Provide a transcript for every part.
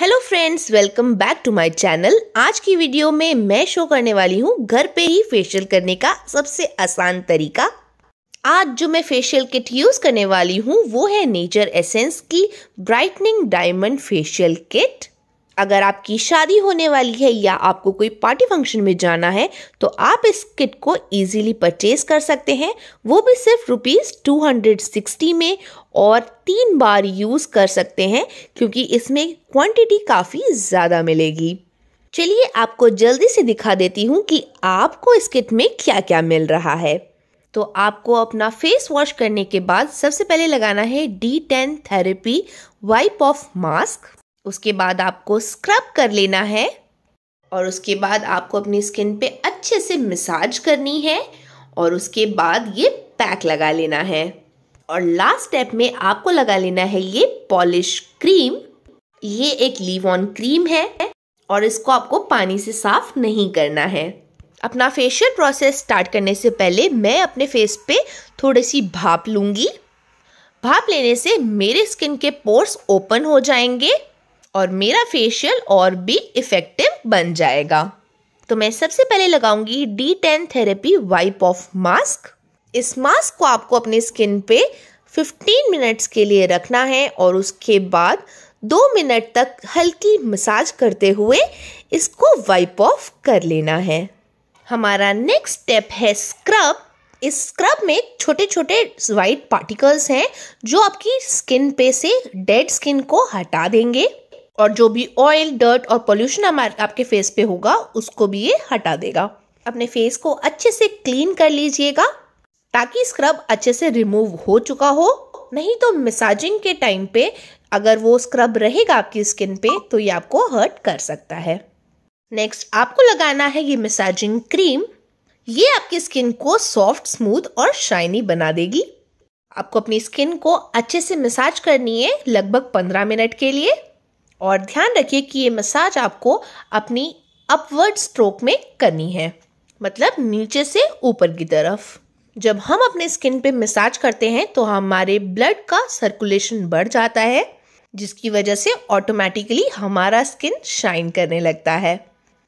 hello friends welcome back to my channel आज की video में मैं शो करने वाली हूँ घर पे ही फेशियल करने का सबसे आसान तरीका आज जो मैं फेशियल किट यूज़ करने वाली हूँ वो है नेचर एसेंस की ब्राइटनिंग डायमंड फेशियल किट अगर आपकी शादी होने वाली है या आपको कोई पार्टी फंक्शन में जाना है तो आप इस किट को इजीली परचेज कर सकते हैं वो भी सिर्फ रुपीज़ टू हंड्रेड सिक्सटी में और तीन बार यूज़ कर सकते हैं क्योंकि इसमें क्वांटिटी काफ़ी ज़्यादा मिलेगी चलिए आपको जल्दी से दिखा देती हूँ कि आपको इस किट में क्या क्या मिल रहा है तो आपको अपना फेस वॉश करने के बाद सबसे पहले लगाना है D ten therapy wipe off mask उसके बाद आपको स्क्रब कर लेना है और उसके बाद आपको अपनी स्किन पे अच्छे से मिसाज करनी है और उसके बाद ये पैक लगा लेना है और लास्ट स्टेप में आपको लगा लेना है ये पॉलिश क्रीम ये एक लीव ऑन क्रीम है और इसको आपको पानी से साफ नहीं करना है अपना फेशियल प्रोसेस स्टार्ट करने से पहले मैं अपने फेस पे थोड़ी सी भाप लूँगी भाप लेने से मेरे स्किन के पोर्स ओपन हो जाएंगे और मेरा फेशियल और भी इफ़ेक्टिव बन जाएगा तो मैं सबसे पहले लगाऊंगी D ten therapy wipe off mask इस मास्क को आपको अपने स्किन पे 15 मिनट्स के लिए रखना है और उसके बाद दो मिनट तक हल्की मसाज करते हुए इसको वाइप ऑफ कर लेना है हमारा नेक्स्ट स्टेप है स्क्रब इस स्क्रब में छोटे छोटे वाइट पार्टिकल्स हैं जो आपकी स्किन पे से डेड स्किन को हटा देंगे और जो भी ऑयल डर्ट और पोल्यूशन हमारे आपके फेस पे होगा उसको भी ये हटा देगा अपने फेस को अच्छे से क्लीन कर लीजिएगा ताकि स्क्रब अच्छे से रिमूव हो चुका हो नहीं तो मिसाजिंग के टाइम पे अगर वो स्क्रब रहेगा आपकी स्किन पे तो ये आपको हर्ट कर सकता है नेक्स्ट आपको लगाना है ये मिसाजिंग क्रीम ये आपकी स्किन को सॉफ्ट स्मूथ और शाइनी बना देगी आपको अपनी स्किन को अच्छे से मिसाज करनी है लगभग पंद्रह मिनट के लिए और ध्यान रखिए कि ये मसाज आपको अपनी अपवर्ड स्ट्रोक में करनी है मतलब नीचे से ऊपर की तरफ जब हम अपने स्किन पे मसाज करते हैं तो हमारे ब्लड का सर्कुलेशन बढ़ जाता है जिसकी वजह से ऑटोमेटिकली हमारा स्किन शाइन करने लगता है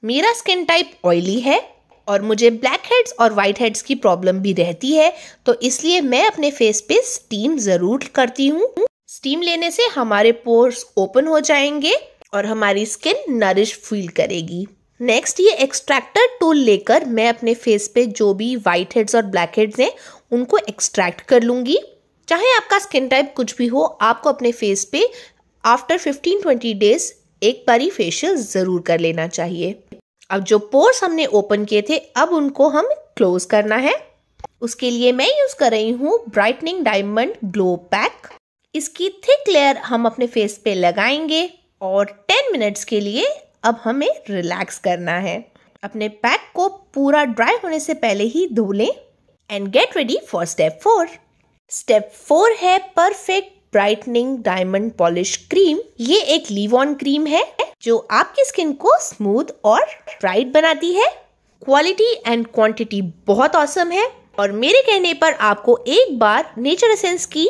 मेरा स्किन टाइप ऑयली है और मुझे ब्लैक हेड्स और वाइट हेड्स की प्रॉब्लम भी रहती है तो इसलिए मैं अपने फेस पे स्टीम ज़रूर करती हूँ स्टीम लेने से हमारे पोर्स ओपन हो जाएंगे और हमारी स्किन नरिश फील करेगी नेक्स्ट ये एक्सट्रैक्टर टूल लेकर मैं अपने फेस पे जो भी वाइट हेड्स और ब्लैक हेड्स हैं उनको एक्सट्रैक्ट कर लूँगी चाहे आपका स्किन टाइप कुछ भी हो आपको अपने फेस पे आफ्टर 15-20 डेज एक बारी फेशियल ज़रूर कर लेना चाहिए अब जो पोर्स हमने ओपन किए थे अब उनको हम क्लोज करना है उसके लिए मैं यूज़ कर रही हूँ ब्राइटनिंग डायमंड ग्लो पैक इसकी थिक लेयर हम अपने फेस पे लगाएंगे और 10 मिनट्स के लिए अब हमें रिलैक्स करना है अपने पैक को पूरा ड्राई होने से पहले ही धो लें and get ready for step four step four है perfect brightening diamond polish cream ये एक लीव ऑन क्रीम है जो आपकी स्किन को स्मूथ और ब्राइट बनाती है क्वालिटी एंड क्वांटिटी बहुत औसम है और मेरे कहने पर आपको एक बार नेचर एसेंस की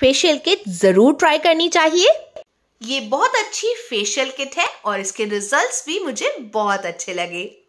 फेशियल किट ज़रूर ट्राई करनी चाहिए ये बहुत अच्छी फेशियल किट है और इसके रिजल्ट्स भी मुझे बहुत अच्छे लगे